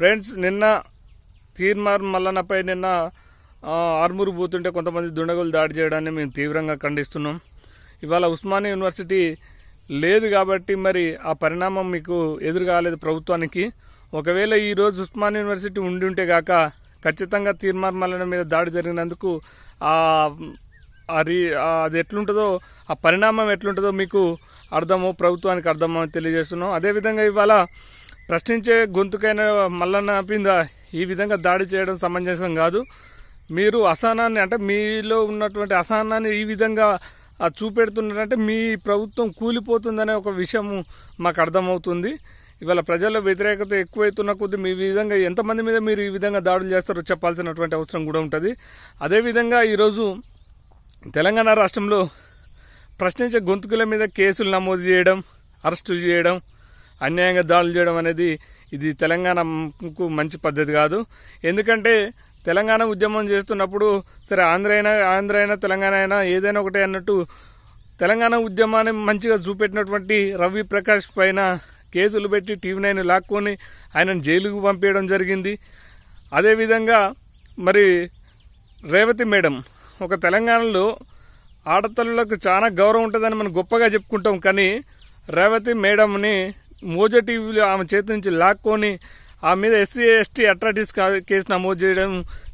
friends నిన్న తీర్మార్ మల్లన్నపై నిన్న ఆర్మూరు పోతుంటే కొంతమంది దుండగులు దాడి చేయడాన్ని మేము తీవ్రంగా ఖండిస్తున్నాం ఇవాళ ఉస్మానియా యూనివర్సిటీ లేదు కాబట్టి మరి ఆ పరిణామం మీకు ఎదురు కాలేదు ప్రభుత్వానికి ఒకవేళ ఈరోజు ఉస్మాని యూనివర్సిటీ ఉండి ఉంటే గాక ఖచ్చితంగా తీర్మార్ మల్లన్న మీద దాడి జరిగినందుకు అది ఎట్లుంటుందో ఆ పరిణామం ఎట్లుంటుందో మీకు అర్థము ప్రభుత్వానికి అర్థమని తెలియజేస్తున్నాం అదేవిధంగా ఇవాళ ప్రశ్నించే గొంతుకైన మల్లన్న పింద ఈ విధంగా దాడి చేయడం సమంజసం కాదు మీరు అసహనాన్ని అంటే మీలో ఉన్నటువంటి అసహనాన్ని ఈ విధంగా చూపెడుతున్నారంటే మీ ప్రభుత్వం కూలిపోతుందనే ఒక విషయం మాకు అర్థమవుతుంది ఇవాళ ప్రజల్లో వ్యతిరేకత ఎక్కువైతున్న కొద్దీ మీ విధంగా ఎంతమంది మీద మీరు ఈ విధంగా దాడులు చేస్తారో చెప్పాల్సినటువంటి అవసరం కూడా ఉంటుంది అదేవిధంగా ఈరోజు తెలంగాణ రాష్ట్రంలో ప్రశ్నించే గొంతుకుల మీద కేసులు నమోదు చేయడం అరెస్టు చేయడం అన్యాయంగా దాడులు చేయడం అనేది ఇది తెలంగాణకు మంచి పద్ధతి కాదు ఎందుకంటే తెలంగాణ ఉద్యమం చేస్తున్నప్పుడు సరే ఆంధ్ర అయినా ఆంధ్ర అయినా తెలంగాణ అయినా ఏదైనా ఒకటే అన్నట్టు తెలంగాణ ఉద్యమాన్ని మంచిగా చూపెట్టినటువంటి రవి ప్రకాష్ పైన కేసులు పెట్టి టీవీ నైన్ లాక్కొని ఆయనను జైలుకు పంపించడం జరిగింది అదేవిధంగా మరి రేవతి మేడం ఒక తెలంగాణలో ఆడతల్లులకు చాలా గౌరవం ఉంటుందని మనం గొప్పగా చెప్పుకుంటాం కానీ రేవతి మేడంని మోజా టీవీలో ఆమె చేతి నుంచి లాక్కొని ఆమె మీద ఎస్సీ ఎస్టీ అట్రాటిస్ కేసు నమోదు చేయడం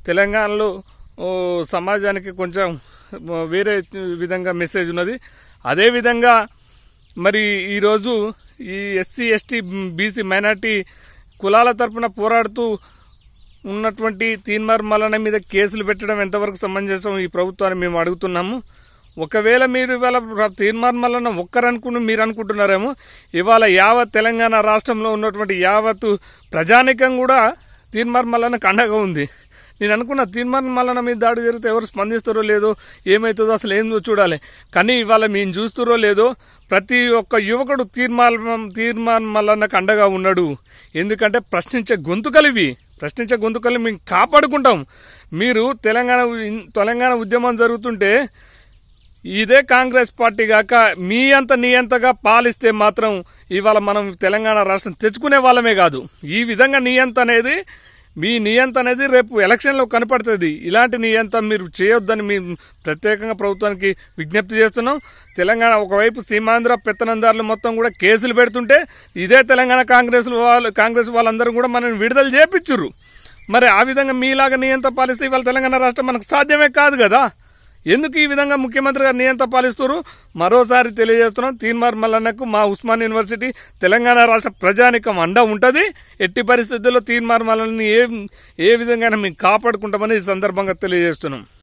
తెలంగాణలో సమాజానికి కొంచెం వేరే విధంగా మెసేజ్ ఉన్నది అదేవిధంగా మరి ఈరోజు ఈ ఎస్సీ ఎస్టీ బీసీ మైనార్టీ కులాల తరపున పోరాడుతూ ఉన్నటువంటి తీన్మార్ మలన మీద కేసులు పెట్టడం ఎంతవరకు సమంజసం ఈ ప్రభుత్వాన్ని మేము అడుగుతున్నాము ఒకవేళ మీరు ఇవాళ తీర్మార్మలన్న ఒక్కరనుకుని మీరు అనుకుంటున్నారేమో ఇవాళ యావత్ తెలంగాణ రాష్ట్రంలో ఉన్నటువంటి యావత్తు ప్రజానికం కూడా తీర్మార్మలన్నకు కండగా ఉంది నేను అనుకున్న తీర్మార్మలన మీద దాడి జరిగితే ఎవరు స్పందిస్తారో లేదో ఏమవుతుందో అసలు ఏందో చూడాలి కానీ ఇవాళ మేము చూస్తారో లేదో ప్రతి ఒక్క యువకుడు తీర్మాన తీర్మార్మలన్నకు అండగా ఉన్నాడు ఎందుకంటే ప్రశ్నించే గొంతుకలు ఇవి ప్రశ్నించే గొంతుకలు మేము కాపాడుకుంటాం మీరు తెలంగాణ తెలంగాణ ఉద్యమం జరుగుతుంటే ఇదే కాంగ్రెస్ పార్టీ కాక మీ అంత నీ అంతగా పాలిస్తే మాత్రం ఇవాళ మనం తెలంగాణ రాష్ట్రం తెచ్చుకునే వాళ్ళమే కాదు ఈ విధంగా నియంత అనేది మీ నియంత అనేది రేపు ఎలక్షన్లో కనపడుతుంది ఇలాంటి నియంత మీరు చేయొద్దని మేము ప్రత్యేకంగా ప్రభుత్వానికి విజ్ఞప్తి చేస్తున్నాం తెలంగాణ ఒకవైపు సీమాంధ్ర పెత్తనందారులు మొత్తం కూడా కేసులు పెడుతుంటే ఇదే తెలంగాణ కాంగ్రెస్ వాళ్ళు కాంగ్రెస్ వాళ్ళందరూ కూడా మనల్ని విడుదల చేపించరు మరి ఆ విధంగా మీలాగా నియంత పాలిస్తే ఇవాళ తెలంగాణ రాష్ట్రం మనకు సాధ్యమే కాదు కదా ఎందుకు ఈ విధంగా ముఖ్యమంత్రి గారు నియంత పాలిస్తారు మరోసారి తెలియజేస్తున్నాం తీన్మార్ మల్లన్నకు మా ఉస్మాన్ యూనివర్సిటీ తెలంగాణ రాష్ట్ర ప్రజానికం అండ ఉంటుంది ఎట్టి పరిస్థితుల్లో తీన్మార్ మల్లన్ని ఏ ఏ విధంగా మేము కాపాడుకుంటామని ఈ సందర్భంగా తెలియజేస్తున్నాం